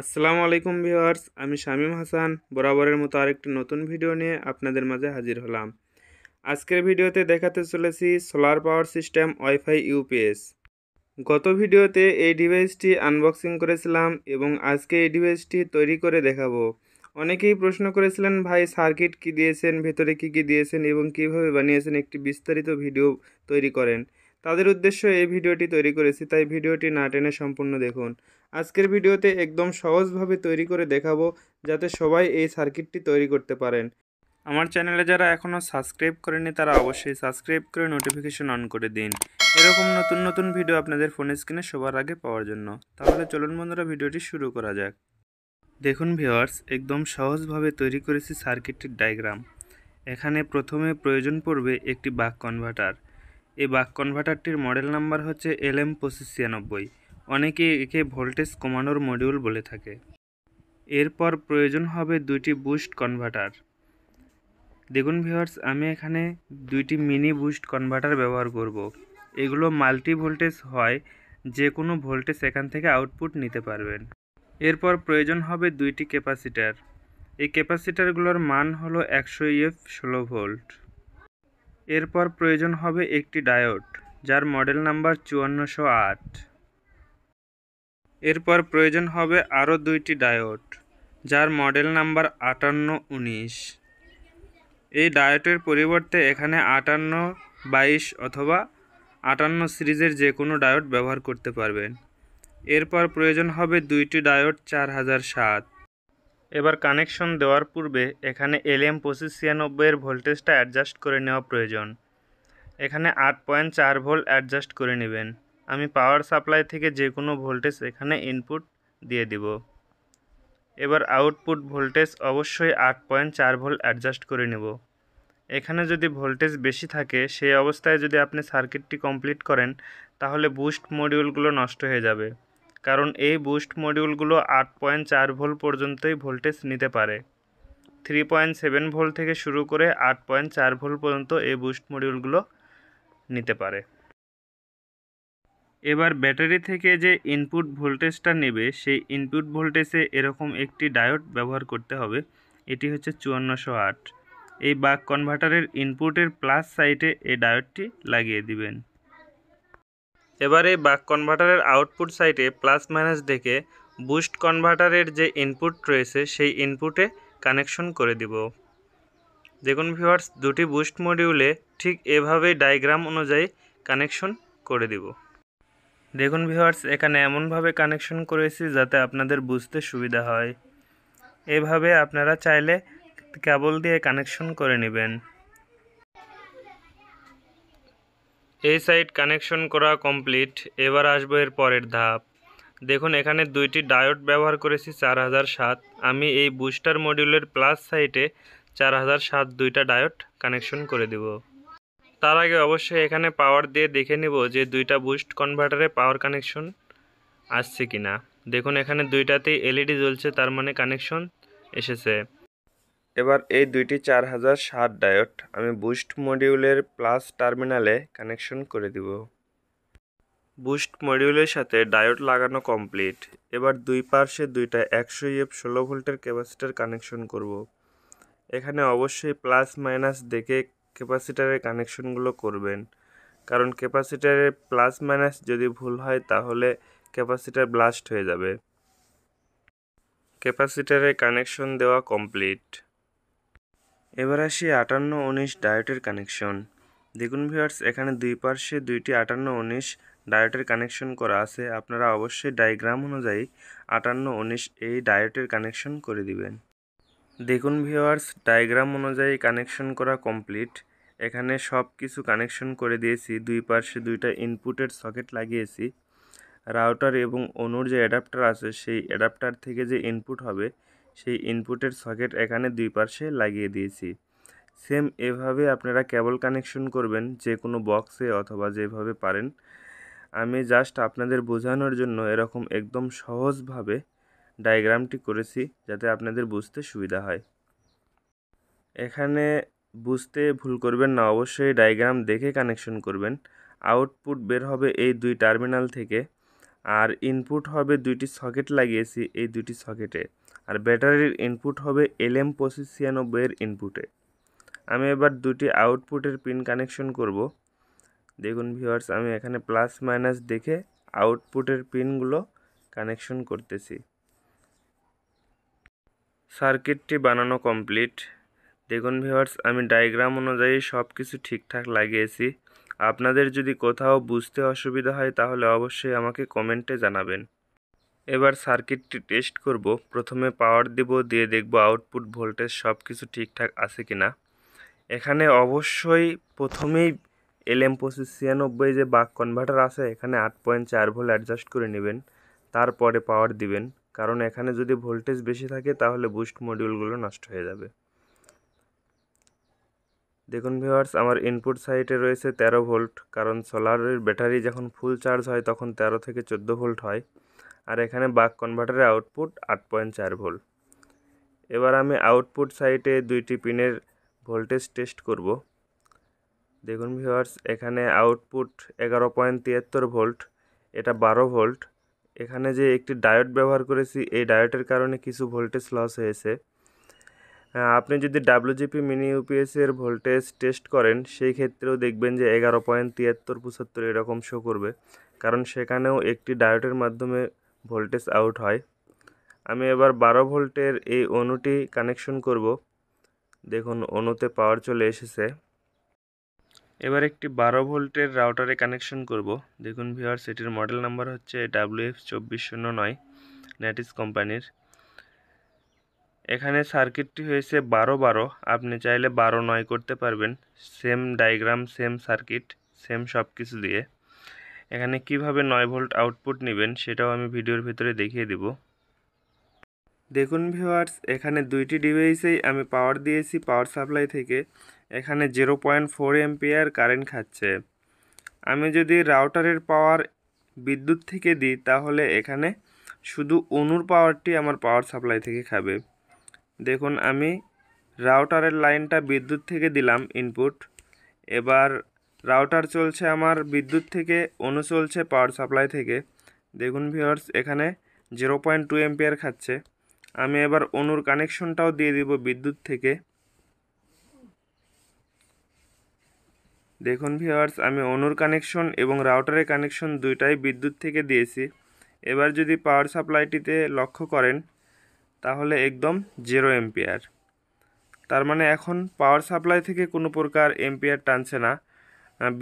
আসসালামু আলাইকুম ভিওয়ার্স আমি শামীম হাসান বরাবরের মতো আরেকটি নতুন ভিডিও নিয়ে আপনাদের মাঝে হাজির হলাম আজকের ভিডিওতে দেখাতে চলেছি solar power system WiFi UPS গত ভিডিওতে এই ডিভাইসটি আনবক্সিং করেছিলাম এবং আজকে এই ডিভাইসটি তৈরি করে দেখাবো অনেকেই প্রশ্ন করেছিলেন ভাই সার্কিট কি দিয়েছেন ভেতরে কি কি দিয়েছেন এবং কিভাবে বানিয়েছেন একটি বিস্তারিত ভিডিও তৈরি করেন তাদের উদ্দেশ্য এই ভিডিওটি তৈরি করেছি তাই ভিডিওটি না টেনে সম্পূর্ণ দেখুন আজকের ভিডিওতে একদম সহজভাবে তৈরি করে দেখাবো যাতে সবাই এই সার্কিটটি তৈরি করতে পারেন আমার চ্যানেলে যারা এখনও সাবস্ক্রাইব করেনি তারা অবশ্যই সাবস্ক্রাইব করে নোটিফিকেশন অন করে দিন এরকম নতুন নতুন ভিডিও আপনাদের ফোনে স্ক্রিনে সবার আগে পাওয়ার জন্য তাহলে চলুন বন্ধুরা ভিডিওটি শুরু করা যাক দেখুন ভিওয়ার্স একদম সহজভাবে তৈরি করেছি সার্কিটটির ডায়াগ্রাম এখানে প্রথমে প্রয়োজন পড়বে একটি বাক কনভার্টার এই বাক কনভার্টারটির মডেল নাম্বার হচ্ছে এল এম পঁচিশ ছিয়ানব্বই অনেকে একে ভোল্টেজ কমানোর মডিউল বলে থাকে এরপর প্রয়োজন হবে দুইটি বুস্ট কনভার্টার দেখুন ভিওয়ার্স আমি এখানে দুইটি মিনি বুস্ট কনভার্টার ব্যবহার করব। এগুলো মাল্টি ভোল্টেজ হয় যে কোনো ভোল্টেজ এখান থেকে আউটপুট নিতে পারবেন এরপর প্রয়োজন হবে দুইটি ক্যাপাসিটার এই ক্যাপাসিটারগুলোর মান হলো একশো ইএফ ষোলো ভোল্ট এরপর প্রয়োজন হবে একটি ডায়োড যার মডেল নাম্বার চুয়ান্নশো আট এরপর প্রয়োজন হবে আরও দুইটি ডায়োড যার মডেল নাম্বার আটান্ন উনিশ এই ডায়োটের পরিবর্তে এখানে আটান্ন বাইশ অথবা আটান্ন সিরিজের যে কোনো ডায়োড ব্যবহার করতে পারবেন এরপর প্রয়োজন হবে দুইটি ডায়োড চার হাজার সাত এবার কানেকশন দেওয়ার পূর্বে এখানে এলএম পঁচিশ ছিয়ানব্বইয়ের ভোল্টেজটা অ্যাডজাস্ট করে নেওয়া প্রয়োজন এখানে আট পয়েন্ট চার ভোল্ট অ্যাডজাস্ট করে নেবেন আমি পাওয়ার সাপ্লাই থেকে যে কোনো ভোল্টেজ এখানে ইনপুট দিয়ে দিব এবার আউটপুট ভোল্টেজ অবশ্যই আট পয়েন্ট চার ভোল্ট অ্যাডজাস্ট করে নেব এখানে যদি ভোল্টেজ বেশি থাকে সেই অবস্থায় যদি আপনি সার্কিটটি কমপ্লিট করেন তাহলে বুস্ট মডিউলগুলো নষ্ট হয়ে যাবে কারণ এই বুস্ট মডিউলগুলো আট পয়েন্ট চার ভোল্ট পর্যন্তই ভোল্টেজ নিতে পারে থ্রি পয়েন্ট সেভেন ভোল্ট থেকে শুরু করে আট পয়েন্ট চার ভোল্ট পর্যন্ত এই বুস্ট মডিউলগুলো নিতে পারে এবার ব্যাটারি থেকে যে ইনপুট ভোল্টেজটা নেবে সেই ইনপুট ভোল্টেজে এরকম একটি ডায়োড ব্যবহার করতে হবে এটি হচ্ছে চুয়ান্নশো আট এই বাক কনভার্টারের ইনপুটের প্লাস সাইটে এই ডায়োডটি লাগিয়ে দিবেন এবারে বাক কনভার্টারের আউটপুট সাইটে প্লাস মাইনাস দেখে বুস্ট কনভার্টারের যে ইনপুট রয়েছে সেই ইনপুটে কানেকশন করে দিব দেখুন ভিউয়ার্স দুটি বুস্ট মডিউলে ঠিক এভাবেই ডায়াগ্রাম অনুযায়ী কানেকশন করে দিব দেখুন ভিউয়ার্স এখানে এমনভাবে কানেকশন করেছি যাতে আপনাদের বুঝতে সুবিধা হয় এভাবে আপনারা চাইলে কেবল দিয়ে কানেকশন করে নেবেন এই সাইড কানেকশন করা কমপ্লিট এবার আসবো এর পরের ধাপ দেখুন এখানে দুইটি ডায়োড ব্যবহার করেছি চার হাজার সাত আমি এই বুস্টার মডিউলের প্লাস সাইটে চার হাজার সাত দুইটা ডায়োড কানেকশন করে দেব তার আগে অবশ্যই এখানে পাওয়ার দিয়ে দেখে নেব যে দুইটা বুস্ট কনভার্টারে পাওয়ার কানেকশন আসছে কিনা দেখুন এখানে দুইটাতেই এলইডি জ্বলছে তার মানে কানেকশন এসেছে এবার এই দুইটি চার হাজার সাত ডায়ট আমি বুস্ট মডিউলের প্লাস টার্মিনালে কানেকশন করে দিব বুস্ট মডিউলের সাথে ডায়ট লাগানো কমপ্লিট এবার দুই পার্শ্বে দুইটা একশো ইএফ ষোলো ভোল্টের ক্যাপাসিটার কানেকশন করব। এখানে অবশ্যই প্লাস মাইনাস দেখে ক্যাপাসিটারের কানেকশনগুলো করবেন কারণ ক্যাপাসিটারের প্লাস মাইনাস যদি ভুল হয় তাহলে ক্যাপাসিটার ব্লাস্ট হয়ে যাবে ক্যাপাসিটারের কানেকশন দেওয়া কমপ্লিট এবার আসি আটান্ন উনিশ ডায়েটের কানেকশন দেখুন ভিউয়ার্স এখানে দুই পার্শ্বে দুইটি আটান্ন উনিশ ডায়েটের কানেকশন করা আছে আপনারা অবশ্যই ডায়াগ্রাম অনুযায়ী আটান্ন উনিশ এই ডায়েটের কানেকশন করে দিবেন দেখুন ভিউয়ার্স ডায়াগ্রাম অনুযায়ী কানেকশন করা কমপ্লিট এখানে সব কিছু কানেকশন করে দিয়েছি দুই পার্শ্বে দুইটা ইনপুটের সকেট লাগিয়েছি রাউটার এবং অনুর যে অ্যাডাপ্টার আছে সেই অ্যাডাপ্টার থেকে যে ইনপুট হবে সেই ইনপুটের সকেট এখানে দুই পাশে লাগিয়ে দিয়েছি সেম এভাবে আপনারা কেবল কানেকশন করবেন যে কোনো বক্সে অথবা যেভাবে পারেন আমি জাস্ট আপনাদের বোঝানোর জন্য এরকম একদম সহজভাবে ডায়াগ্রামটি করেছি যাতে আপনাদের বুঝতে সুবিধা হয় এখানে বুঝতে ভুল করবেন না অবশ্যই ডায়াগ্রাম দেখে কানেকশন করবেন আউটপুট বের হবে এই দুই টার্মিনাল থেকে আর ইনপুট হবে দুইটি সকেট লাগিয়েছি এই দুটি সকেটে আর ব্যাটারির ইনপুট হবে এলএম পঁচিশ ছিয়ানব্বইয়ের ইনপুটে আমি এবার দুটি আউটপুটের পিন কানেকশন করব দেখুন ভিওয়ার্স আমি এখানে প্লাস মাইনাস দেখে আউটপুটের পিনগুলো কানেকশন করতেছি সার্কিটটি বানানো কমপ্লিট দেখুন ভিওয়ার্স আমি ডায়াগ্রাম অনুযায়ী সব কিছু ঠিকঠাক লাগিয়েছি আপনাদের যদি কোথাও বুঝতে অসুবিধা হয় তাহলে অবশ্যই আমাকে কমেন্টে জানাবেন এবার সার্কিটটি টেস্ট করব প্রথমে পাওয়ার দেব দিয়ে দেখব আউটপুট ভোল্টেজ সব কিছু ঠিকঠাক আছে কি না এখানে অবশ্যই প্রথমেই এল এম পঁচিশ ছিয়ানব্বই যে বাক কনভার্টার আছে এখানে আট পয়েন্ট চার ভোল্ট অ্যাডজাস্ট করে নেবেন তারপরে পাওয়ার দিবেন কারণ এখানে যদি ভোল্টেজ বেশি থাকে তাহলে বুস্ট মডিউলগুলো নষ্ট হয়ে যাবে দেখুন ভিওয়ার্স আমার ইনপুট সাইটে রয়েছে ১৩ ভোল্ট কারণ সোলারের ব্যাটারি যখন ফুল চার্জ হয় তখন ১৩ থেকে চোদ্দো ভোল্ট হয় আর এখানে বাক কনভার্টারের আউটপুট আট পয়েন্ট চার ভোল্ট এবার আমি আউটপুট সাইটে দুইটি পিনের ভোল্টেজ টেস্ট করব দেখুন ভিওয়ার্স এখানে আউটপুট এগারো পয়েন্ট তিয়াত্তর ভোল্ট এটা বারো ভোল্ট এখানে যে একটি ডায়োড ব্যবহার করেছি এই ডায়োটের কারণে কিছু ভোল্টেজ লস হয়েছে আপনি যদি ডাব্লিউজিপি মিনি ইউপিএসের ভোল্টেজ টেস্ট করেন সেই ক্ষেত্রেও দেখবেন যে এগারো পয়েন্ট তিয়াত্তর পঁচাত্তর এরকম শো করবে কারণ সেখানেও একটি ডায়োটের মাধ্যমে ভোল্টেজ আউট হয় আমি এবার বারো ভোল্টের এই অণুটি কানেকশন করব দেখুন অণুতে পাওয়ার চলে এসেছে এবার একটি বারো ভোল্টের রাউটারে কানেকশন করব দেখুন ভিওর সেটির মডেল নাম্বার হচ্ছে ডাব্লিউ এফ চব্বিশ শূন্য নয় ন্যাটিস কোম্পানির এখানে সার্কিটটি হয়েছে বারো বারো আপনি চাইলে বারো নয় করতে পারবেন same diagram same circuit same সব কিছু দিয়ে এখানে কিভাবে নয় ভোল্ট আউটপুট নেবেন সেটাও আমি ভিডিওর ভিতরে দেখিয়ে দিব দেখুন ভিওয়ার্স এখানে দুইটি ডিভাইসেই আমি পাওয়ার দিয়েছি পাওয়ার সাপ্লাই থেকে এখানে zero point four ampere current খাচ্ছে আমি যদি রাউটারের পাওয়ার বিদ্যুৎ থেকে দিই তাহলে এখানে শুধু অনুর পাওয়ারটি আমার পাওয়ার সাপ্লাই থেকে খাবে দেখুন আমি রাউটারের লাইনটা বিদ্যুৎ থেকে দিলাম ইনপুট এবার রাউটার চলছে আমার বিদ্যুৎ থেকে অনু চলছে পাওয়ার সাপ্লাই থেকে দেখুন ভিওর্স এখানে জিরো পয়েন্ট টু এম্পিয়ার খাচ্ছে আমি এবার অনুর কানেকশনটাও দিয়ে দিব বিদ্যুৎ থেকে দেখুন ভিওয়ার্স আমি অনুর কানেকশন এবং রাউটারের কানেকশন দুইটাই বিদ্যুৎ থেকে দিয়েছি এবার যদি পাওয়ার সাপ্লাইটিতে লক্ষ্য করেন তাহলে একদম জিরো এম্পিয়ার তার মানে এখন পাওয়ার সাপ্লাই থেকে কোনো প্রকার এম্পিয়ার টানছে না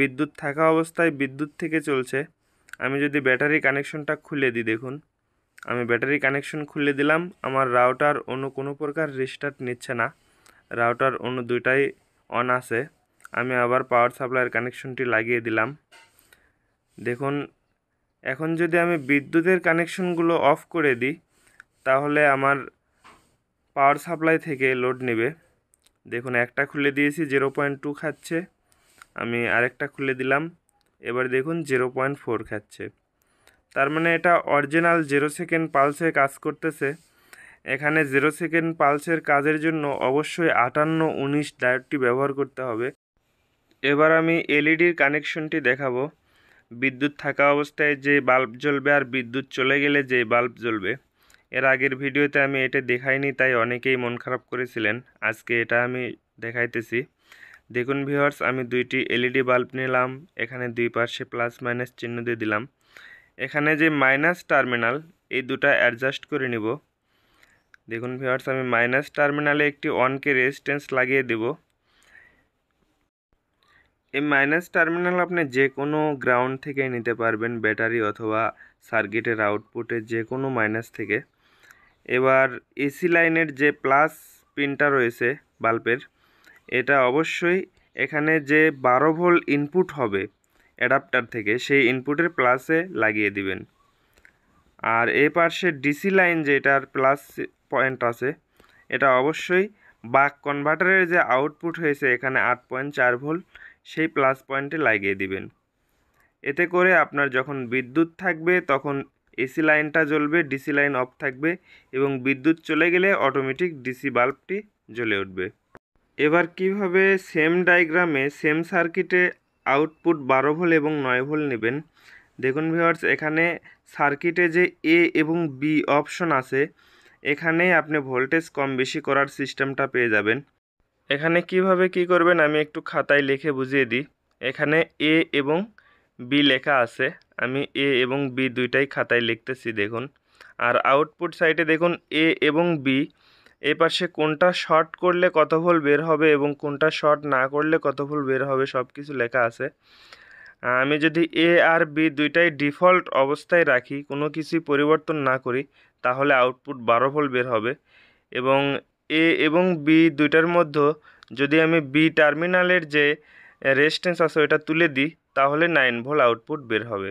বিদ্যুৎ থাকা অবস্থায় বিদ্যুৎ থেকে চলছে আমি যদি ব্যাটারি কানেকশনটা খুলে দিই দেখুন আমি ব্যাটারি কানেকশন খুলে দিলাম আমার রাউটার অন্য কোনো প্রকার রিস্টার্ট নিচ্ছে না রাউটার অন্য দুইটাই অন আছে আমি আবার পাওয়ার সাপ্লাইয়ের কানেকশনটি লাগিয়ে দিলাম দেখুন এখন যদি আমি বিদ্যুতের কানেকশনগুলো অফ করে দিই তাহলে আমার পাওয়ার সাপ্লাই থেকে লোড নেবে দেখুন একটা খুলে দিয়েছি জিরো পয়েন্ট টু খাচ্ছে আমি আরেকটা খুলে দিলাম এবার দেখুন জিরো পয়েন্ট ফোর খাচ্ছে তার মানে এটা অরিজিনাল জিরো সেকেন্ড পালসে কাজ করতেছে এখানে জিরো সেকেন্ড পালসের কাজের জন্য অবশ্যই আটান্ন উনিশ ডায়োডটি ব্যবহার করতে হবে এবার আমি এলইডির e কানেকশনটি দেখাবো বিদ্যুৎ থাকা অবস্থায় যে বাল্ব জ্বলবে আর বিদ্যুৎ চলে গেলে যে বাল্ব জ্বলবে এর আগের ভিডিওতে আমি এটা দেখাইনি তাই অনেকেই মন খারাপ করেছিলেন আজকে এটা আমি দেখাইতেছি দেখুন ভিউয়ার্স আমি দুইটি এলইডি বাল্ব নিলাম এখানে দুই পাশে প্লাস মাইনাস চিহ্ন দিয়ে দিলাম এখানে যে মাইনাস টার্মিনাল এই দুটা অ্যাডজাস্ট করে নিব দেখুন ভিউয়ার্স আমি মাইনাস টার্মিনালে একটি অনকে রেজিস্ট্যান্স লাগিয়ে দেব এই মাইনাস টার্মিনাল আপনি যে কোনো গ্রাউন্ড থেকে নিতে পারবেন ব্যাটারি অথবা সার্কিটের আউটপুটে যে কোনো মাইনাস থেকে এবার এসি লাইনের যে প্লাস পিনটা রয়েছে বাল্বের এটা অবশ্যই এখানে যে বারো ভোল্ট ইনপুট হবে অ্যাডাপ্টার থেকে সেই ইনপুটের প্লাসে লাগিয়ে দিবেন আর এ পার্শ্বে ডিসি লাইন যেটার প্লাস পয়েন্ট আছে এটা অবশ্যই বাক কনভার্টারের যে আউটপুট হয়েছে এখানে আট পয়েন্ট চার ভোল্ট সেই প্লাস পয়েন্টে লাগিয়ে দিবেন এতে করে আপনার যখন বিদ্যুৎ থাকবে তখন এসি লাইনটা জ্বলবে ডিসি লাইন অফ থাকবে এবং বিদ্যুৎ চলে গেলে অটোমেটিক ডিসি বাল্বটি জ্বলে উঠবে এবার কিভাবে সেম ডায়াগ্রামে সেম সার্কিটে আউটপুট বারো ভোল এবং নয় ভোল নেবেন দেখুন ভিওয়ার্স এখানে সার্কিটে যে এ এবং বি অপশন আছে এখানে আপনি ভোল্টেজ কম বেশি করার সিস্টেমটা পেয়ে যাবেন এখানে কিভাবে কি করবেন আমি একটু খাতায় লিখে বুঝিয়ে দিই এখানে এ এবং বি লেখা আছে আমি এ এবং বি দুইটাই খাতায় লিখতেছি দেখুন আর আউটপুট সাইটে দেখুন এ এবং বি এ পাশে কোনটা শর্ট করলে কত ভোল বের হবে এবং কোনটা শর্ট না করলে কত ভোল বের হবে সব কিছু লেখা আছে আমি যদি এ আর বি দুইটাই ডিফল্ট অবস্থায় রাখি কোনো কিছুই পরিবর্তন না করি তাহলে আউটপুট বারো ভোল বের হবে এবং এ এবং বি দুইটার মধ্যে যদি আমি বি টার্মিনালের যে রেজিস্ট্যান্স আছে ওটা তুলে দিই তাহলে নাইন ভোল আউটপুট বের হবে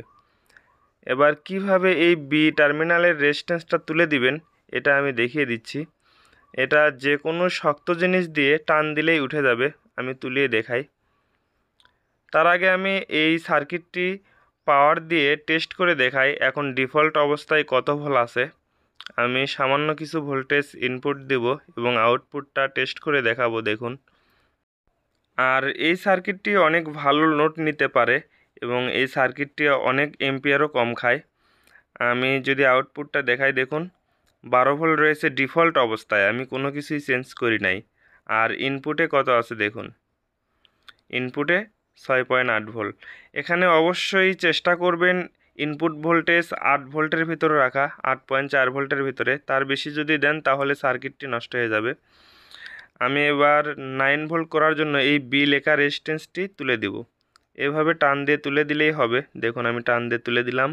এবার কিভাবে এই বি টার্মিনালের রেজিস্ট্যান্সটা তুলে দিবেন এটা আমি দেখিয়ে দিচ্ছি এটা যে কোনো শক্ত জিনিস দিয়ে টান দিলেই উঠে যাবে আমি তুলিয়ে দেখাই তার আগে আমি এই সার্কিটটি পাওয়ার দিয়ে টেস্ট করে দেখাই এখন ডিফল্ট অবস্থায় কত ভোল আছে আমি সামান্য কিছু ভোল্টেজ ইনপুট দেব এবং আউটপুটটা টেস্ট করে দেখাবো দেখুন আর এই সার্কিটটি অনেক ভালো নোট নিতে পারে এবং এই সার্কিটটি অনেক এম্পিয়ারও কম খায় আমি যদি আউটপুটটা দেখাই দেখুন বারো ভোল্ট রয়েছে ডিফল্ট অবস্থায় আমি কোনো কিছুই চেঞ্জ করি নাই আর ইনপুটে কত আছে দেখুন ইনপুটে ছয় পয়েন্ট আট ভোল্ট এখানে অবশ্যই চেষ্টা করবেন ইনপুট ভোল্টেজ আট ভোল্টের ভিতরে রাখা আট পয়েন্ট চার ভোল্টের ভিতরে তার বেশি যদি দেন তাহলে সার্কিটটি নষ্ট হয়ে যাবে আমি এবার নাইন ভোল্ট করার জন্য এই বি লেখা রেজিস্ট্যান্সটি তুলে দেব এভাবে টান দিয়ে তুলে দিলেই হবে দেখুন আমি টান দিয়ে তুলে দিলাম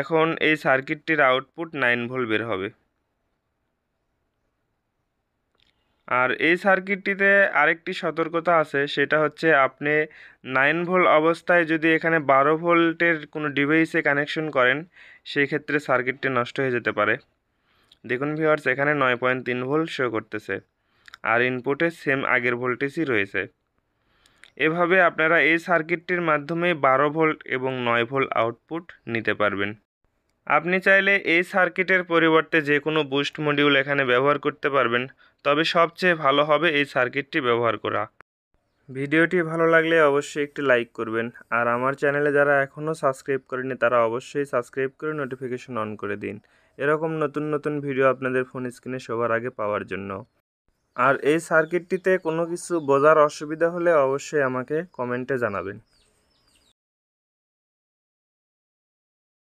এখন এই সার্কিটটির আউটপুট নাইন ভোল্ট বের হবে আর এই সার্কিটটিতে আরেকটি সতর্কতা আছে সেটা হচ্ছে আপনি নাইন ভোল্ট অবস্থায় যদি এখানে বারো ভোল্টের কোনো ডিভাইসে কানেকশন করেন সেই ক্ষেত্রে সার্কিটটি নষ্ট হয়ে যেতে পারে দেখুন ভিওয়ার্স এখানে নয় পয়েন্ট তিন ভোল্ট শো করতেছে আর ইনপুটে সেম আগের ভোল্টেজই রয়েছে এভাবে আপনারা এই সার্কিটটির মাধ্যমে বারো ভোল্ট এবং নয় ভোল্ট আউটপুট নিতে পারবেন আপনি চাইলে এই সার্কিটের পরিবর্তে যে কোনো বুস্ট মডিউল এখানে ব্যবহার করতে পারবেন তবে সবচেয়ে ভালো হবে এই সার্কিটটি ব্যবহার করা ভিডিওটি ভালো লাগলে অবশ্যই একটি লাইক করবেন আর আমার চ্যানেলে যারা এখনও সাবস্ক্রাইব করেনি তারা অবশ্যই সাবস্ক্রাইব করে নোটিফিকেশন অন করে দিন এরকম নতুন নতুন ভিডিও আপনাদের ফোন স্ক্রিনে সবার আগে পাওয়ার জন্য আর এই সার্কিটটিতে কোনো কিছু বোঝার অসুবিধা হলে অবশ্যই আমাকে কমেন্টে জানাবেন